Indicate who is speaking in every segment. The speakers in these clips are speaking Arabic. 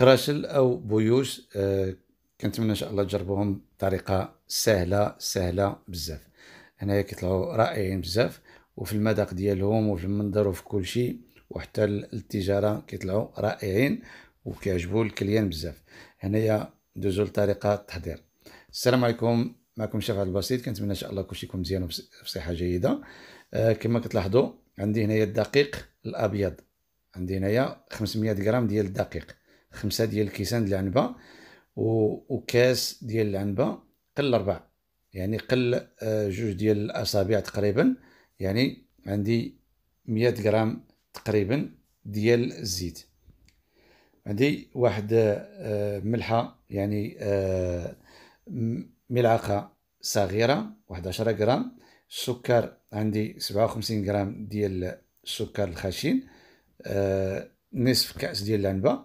Speaker 1: قراشل او بيوش آه، كنتمنى ان شاء الله تجربوهم بطريقه سهله سهله بزاف هنايا كيطلعوا رائعين بزاف وفي المذاق ديالهم وفي المنظر وفي كل شيء وحتى التجاره كيطلعوا رائعين وكيعجبوا الكليان بزاف هنايا دوزوا لطريقه التحضير السلام عليكم معكم شيف عبد البسيط كنتمنى ان شاء الله كلشي يكون مزيان صحه جيده آه كما كتلاحظوا عندي هنايا الدقيق الابيض عندي هنايا 500 غرام ديال الدقيق خمسة ديال الكيسان ديال العنبه وكاس ديال العنبه قل ربع يعني قل آه، جوج ديال الاصابع تقريبا يعني عندي مية غرام تقريبا ديال الزيت عندي واحد آه، ملحه يعني آه، ملعقه صغيره واحد عشرة غرام السكر عندي سبعة وخمسين غرام ديال السكر الخشن نصف كاس ديال العنبه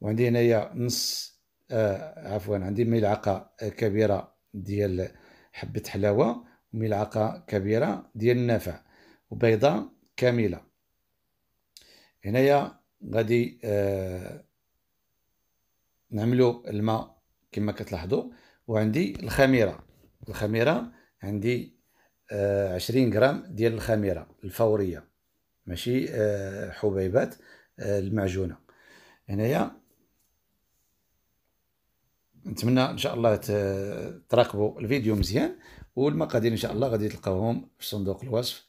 Speaker 1: وعندي هنايا نص آه عفوا عندي ملعقه كبيره ديال حبه حلاوه وملعقه كبيره ديال النافع وبيضه كامله هنايا غادي آه نعملو الماء كما كتلاحظوا وعندي الخميره الخميره عندي آه عشرين غرام ديال الخميره الفوريه ماشي آه حبيبات آه المعجونه هنايا نتمنى ان شاء الله تراقبوا الفيديو مزيان والمقادير ان شاء الله غادي تلقاوهم في صندوق الوصف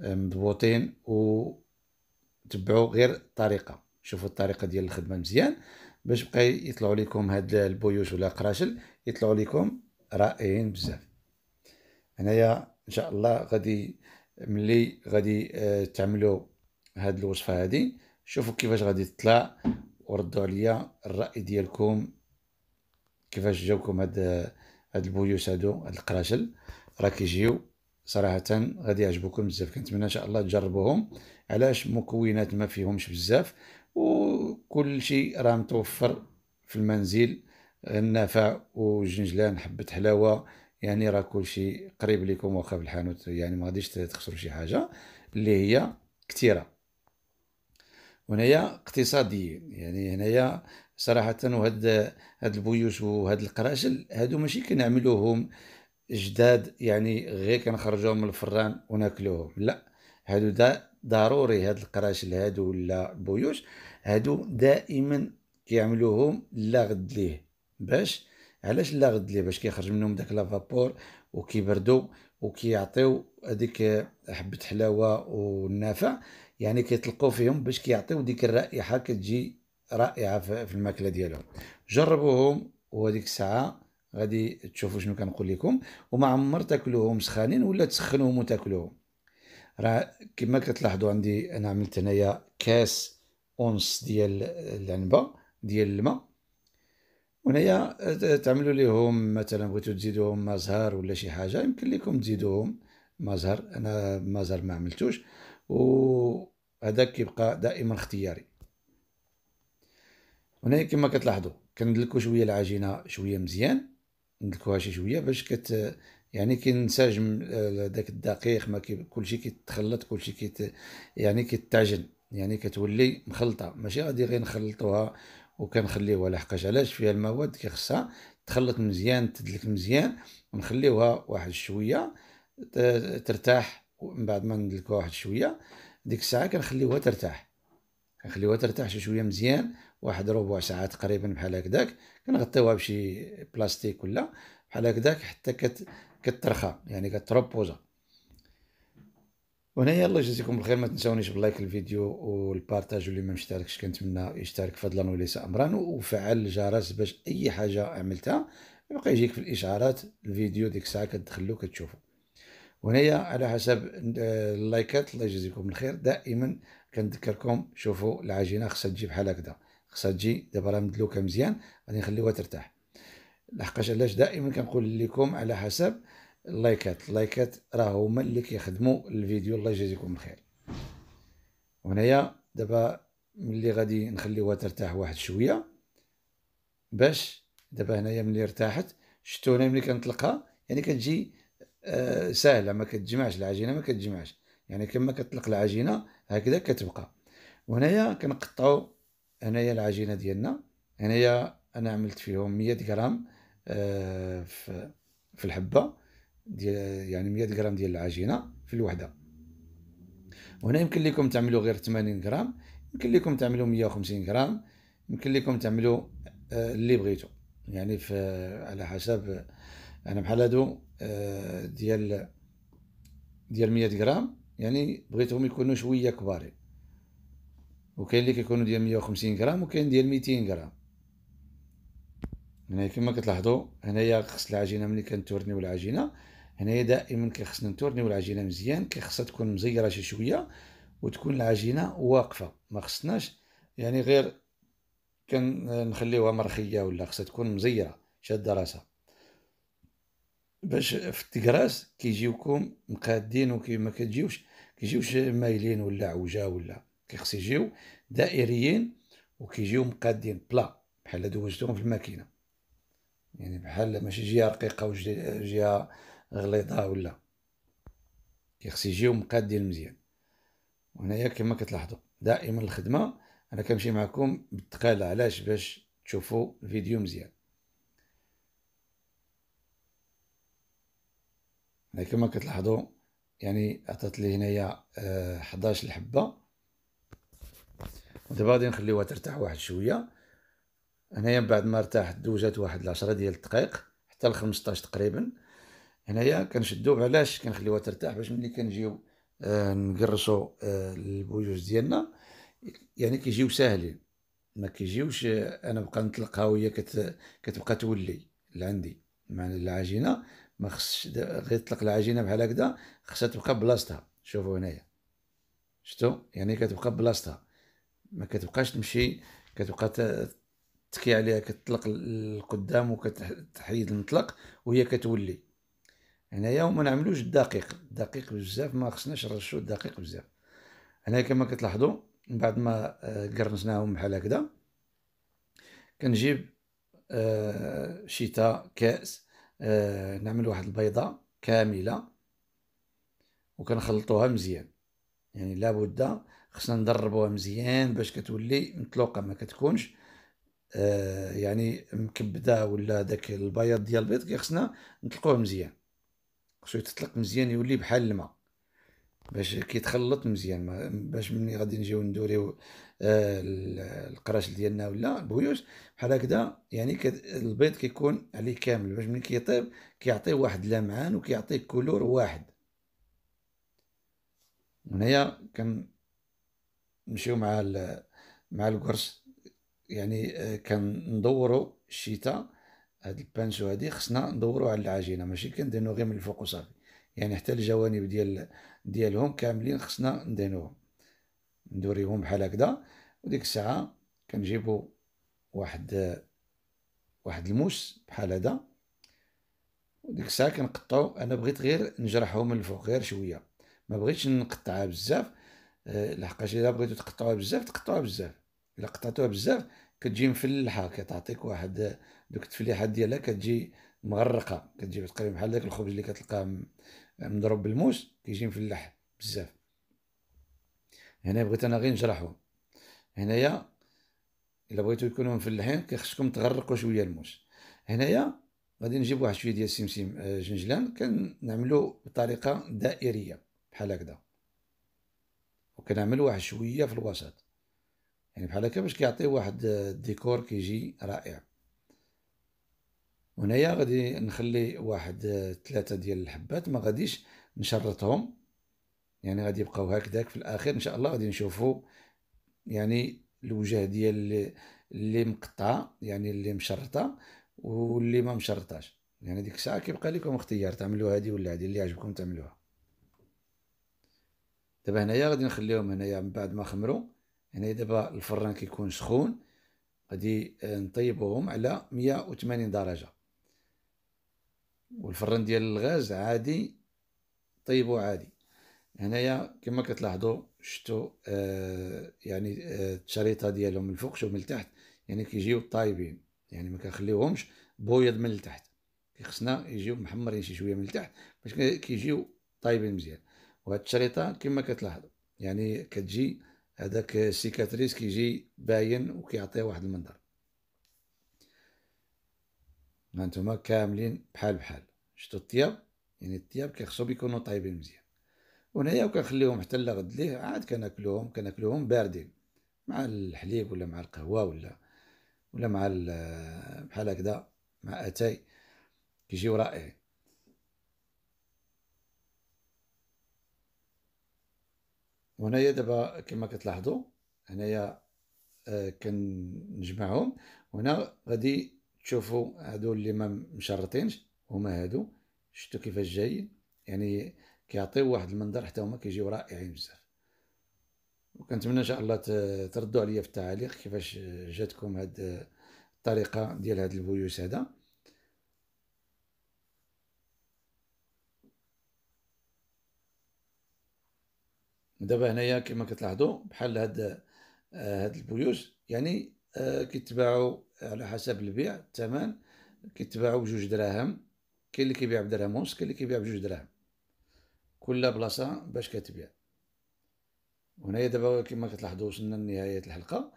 Speaker 1: مضبوطين وتبعوا غير الطريقه شوفوا الطريقه ديال الخدمه مزيان باش بقى يطلعوا لكم هاد البيوش ولا قراشل يطلعوا لكم رائعين بزاف هنايا ان شاء الله غادي ملي غادي آه، تعملوا هاد الوصفه هادي شوفوا كيفاش غادي تطلع وردوا عليا الراي ديالكم كيفاش جاوكم هاد هاد البويوس هادو هاد القراشل راه كيجيو صراحه غادي يعجبوكم بزاف كنتمنى ان شاء الله تجربوهم علاش مكونات ما فيهمش بزاف وكل شيء راه متوفر في المنزل النافع وجنجلان حبه حلاوه يعني راه كل شيء قريب لكم واخا في الحانوت يعني ما غاديش تخسروا شي حاجه اللي هي كثيره وهنايا اقتصاديين يعني هنايا صراحه وهاد هاد البيوش وهاد القراشل هادو ماشي كنعملوهم جداد يعني غير كنخرجوهم من الفران وناكلوهم لا هادو دا ضروري هاد القراشل هادو ولا البيوش هادو دائما كيعملوهم لا غد ليه باش علاش لا غد ليه باش كيخرج منهم داك لافابور وكيبردوا وكيعطيو هذيك حبه حلاوه والنافع يعني كيطلقوا فيهم باش كيعطيو ديك الرائحه كتجي رائعه في الماكله ديالهم جربوهم وهذيك الساعه غادي تشوفوا شنو كنقول لكم وما عمر تاكلوهم سخانين ولا تسخنوهم وتاكلوهم راه كما كتلاحظوا عندي انا عملت هنايا كاس اونص ديال العنبه ديال الماء وهنايا تعملوا ليهم مثلا بغيتو تزيدوهم ما زهر ولا شي حاجه يمكن لكم تزيدوهم ما زهر انا ما زهر ما عملتوش وهذا كيبقى دائما اختياري وهنا كما كتلاحظوا كندلكو شويه العجينه شويه مزيان ندلكوها شي شويه باش كت يعني كينسجم آه، داك الدقيق ما كلشي كيتخلط كلشي كيت يعني كيتعجن يعني كتولي مخلطه ماشي غادي غير نخلطوها وكنخليوها لحقاش علاش فيها المواد كيخصها تخلط مزيان تدلك مزيان ونخليوها واحد شويه ترتاح من بعد ما ندلكوها واحد شويه ديك الساعه كنخليوها ترتاح كنخليوها ترتاح شي شويه مزيان واحد ربع ساعه تقريبا بحال هكداك كنغطيوها بشي بلاستيك ولا بحال هكداك حتى كت كترخى يعني كتروبوزا وهنايا الله يجازيكم بالخير ما تنساونيش باللايك الفيديو والبارتاج واللي ما مشتركش كنتمنى يشترك فضلا وليس امرا وفعل الجرس باش اي حاجه عملتها يبقى يجيك في الاشعارات الفيديو ديك الساعه كتدخلو كتشوفو وهنايا على حسب آه، اللايكات الله يجازيكم بالخير دائما كنذكركم شوفوا العجينه خصها تجي بحال هكذا خصها تجي دابا راه مدلوكه مزيان غادي نخليوها ترتاح لحقاش علاش دائما كنقول لكم على حسب اللايكات اللايكات راه هما اللي كيخدموا الفيديو الله يجازيكم الخير وهنايا دابا ملي غادي نخليوها ترتاح واحد شويه باش دابا هنايا ملي ارتاحت شفتوا هنا ملي كنطلقها يعني كتجي آه ساهله ما كتجمعش العجينه ما كتجمعش يعني كما كتطلق العجينه هكذا كتبقى وهنايا كنقطعوا هنايا العجينه ديالنا هنايا انا عملت فيهم 100 غرام آه، في في الحبه ديال يعني 100 غرام ديال العجينه في الوحده وهنا يمكن لكم تعملوا غير 80 غرام يمكن لكم تعملوا 150 غرام يمكن لكم تعملوا آه، اللي بغيتوا يعني في على حسب انا بحال هادو آه، ديال ديال 100 غرام يعني بغيتهم يكونوا شويه كبارين وكاين اللي كيكونوا ديال 150 غرام وكاين ديال 200 غرام هنا كما كتلاحظوا هنايا خص العجينه ملي كنتورنيو العجينه هنايا دائما كيخصنا نتورنيو العجينه مزيان كيخصها تكون مزيره شي شويه وتكون العجينه واقفه ما خصناش يعني غير كنخليوها مرخيه ولا خصها تكون مزيره شاده راسها باش في التكراس كيجيوكم مقادين وكيما كتجيوش كيجيوش مايلين ولا عوجه ولا كيخص يجيو دائريين وكيجيو مقادين بلا بحال دوزتهم في الماكينه يعني بحال ماشي جهه رقيقه وجهه غليظه ولا كيخص يجيو مقادين مزيان وهنايا كما كتلاحظوا دائما الخدمه انا كنمشي معكم بالثقاله علاش باش تشوفوا الفيديو مزيان هنا كما كتلاحظوا يعني عطات لي هنايا 11 آه، الحبه دابا غادي نخليوها ترتاح واحد شويه هنايا من بعد ما ارتاحت دوجات واحد العشرة ديال الدقائق حتى ل 15 تقريبا هنايا كنشدو علاش كنخليوها ترتاح باش ملي كنجيو آه نقرصو آه، البوجوج ديالنا يعني كيجيو ساهلين ما كيجيوش آه، انا بقى نطلقها وهي كت... كتبقى تولي لعندي معنى العجينه ما خصش غير تطلق العجينه بحال هكذا خصها تبقى بلاصتها شوفوا هنايا شفتوا يعني كتبقى بلاصتها ما كتبقاش تمشي كتبقى تكي عليها كتطلق لقدام وكتحيد المطلق وهي كتولي هنايا يعني وما نعملوش الدقيق الدقيق بزاف ما خصناش نرشو الدقيق بزاف هنايا كما كتلاحظوا من بعد ما آه، قرنسناهم بحال هكذا كنجيب آه، شيتا كاس آه، نعمل واحد البيضه كامله وكنخلطوها مزيان يعني لابد خصنا ندربوها مزيان باش كتولي مطلوقه ما كتكونش آه، يعني مكبده ولا داك البياض ديال البيض خصنا نطلقوه مزيان خصو يتطلق مزيان يولي بحال الماء باش كيتخلط مزيان باش ملي غادي نجيو ندوريو آه، القراش ديالنا ولا البويوش بحال هكذا يعني البيض كيكون عليه كامل باش ملي كيطيب كيعطي واحد لمعان وكيعطيه كولور واحد من هي كان نمشيو مع مع القرص يعني آه، ندورو الشتاء هاد البانشو هادي خصنا ندورو على العجينه ماشي كندينو غير من الفوق وصافي يعني حتى الجوانب ديال ديالهم كاملين خصنا ندينوهم ندوريهم بحال هكذا وديك الساعه كنجيبو واحد واحد الموس بحال هذا وديك الساعه كنقطعو انا بغيت غير نجرحهم من الفوق غير شويه ما بغيتش نقطعها بزاف آه، لحقاش الا بغيتو تقطعوها بزاف تقطعوها بزاف الا قطعتوها بزاف كتجي مفلحه كتعطيك واحد آه، دوك التفليحات ديالها كتجي مغرقه كتجي تقريبا بحال داك الخبز اللي كتلقاه مضروب بالموس كيجي مفلح بزاف هنا بغيت انا غير نجرحو هنايا الا بغيتو يكونوا مفلحين كيخصكم تغرقوا شويه الموس هنايا غادي نجيب واحد شويه ديال السمسم آه، جنجلان كنعملو بطريقه دائريه بحال هكذا وكنعمل واحد شويه في الوسط يعني بحال هكا باش كيعطي واحد الديكور كيجي رائع وهنايا غادي نخلي واحد ثلاثه ديال الحبات ما غاديش نشرطهم يعني غادي يبقاو هكذاك في الاخر ان شاء الله غادي نشوفوا يعني الوجه ديال اللي, اللي مقطعه يعني اللي مشرطه واللي ما مشرطاش يعني ديك الساعه كيبقى لكم اختيار تعملوا هذه ولا هذه اللي عجبكم تعملوها دابا هنايا غادي نخليهم هنايا من بعد ما خمروا هنايا دابا الفران كيكون سخون غادي آه، نطيبوهم على 180 درجه والفران ديال الغاز عادي طيبو عادي هنايا كما كتلاحظوا شتو آه يعني آه الشريطه ديالهم من الفوق شو من التحت يعني كيجيو طايبين يعني ما كنخليوهمش بويض من التحت خصنا يجيو محمرين شي شويه من التحت باش كيجيو طايبين مزيان وهاد الشريطه كما كتلاحظوا يعني كتجي هذاك السيكاتريس كيجي باين وكيعطيه واحد المنظر هانتوما كاملين بحال بحال شتو الطياب يعني الطياب كيخصو يكونوا طايبين مزيان وهنايا وكنخليهم حتى لغد ليه عاد كناكلوهم كناكلوهم باردين مع الحليب ولا مع القهوه ولا ولا مع بحال هكذا مع اتاي كيجيو رائعين وهنايا دابا كما كتلاحظوا هنايا آه، كنجمعهم هنا غادي تشوفوا هادو اللي ما مشرطينش هما هادو شفتوا كيفاش جايين يعني كيعطيو واحد المنظر حتى هما كيجيو رائعين بزاف وكنتمنى ان شاء الله تردوا عليا في التعاليق كيفاش جاتكم هاد آه، الطريقه ديال هاد البيوس هذا دابا هنايا كما كتلاحظوا بحال هاد آه، هاد البيوت يعني آه، كيتباعوا على حسب البيع الثمن كيتباعوا بجوج دراهم كاين اللي كيبيع بدرهم ونص كاين اللي كيبيع بجوج دراهم كل بلاصه باش كتبيع وهنايا دابا كما كتلاحظوا وصلنا لنهايه الحلقه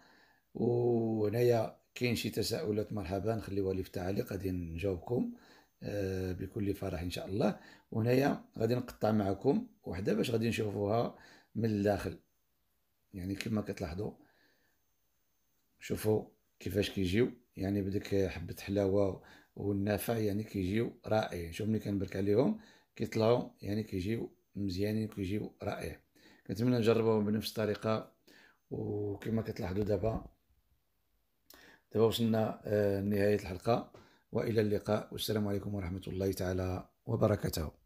Speaker 1: وهنايا كاين شي تساؤلات مرحبا خليوها لي في التعليق غادي نجاوبكم آه، بكل فرح ان شاء الله وهنايا غادي نقطع معكم وحده باش غادي نشوفوها من الداخل يعني كما كتلاحظوا شوفوا كيفاش كيجيو يعني بديك حبه حلاوه والنافع يعني كيجيو رائع شوف ملي كنبرك عليهم كيطلعوا يعني كيجيو مزيانين كيجيو رائع كنتمنى نجربوهم بنفس الطريقه وكما كتلاحظوا دابا دابا وصلنا لنهايه آه، الحلقه والى اللقاء والسلام عليكم ورحمه الله تعالى وبركاته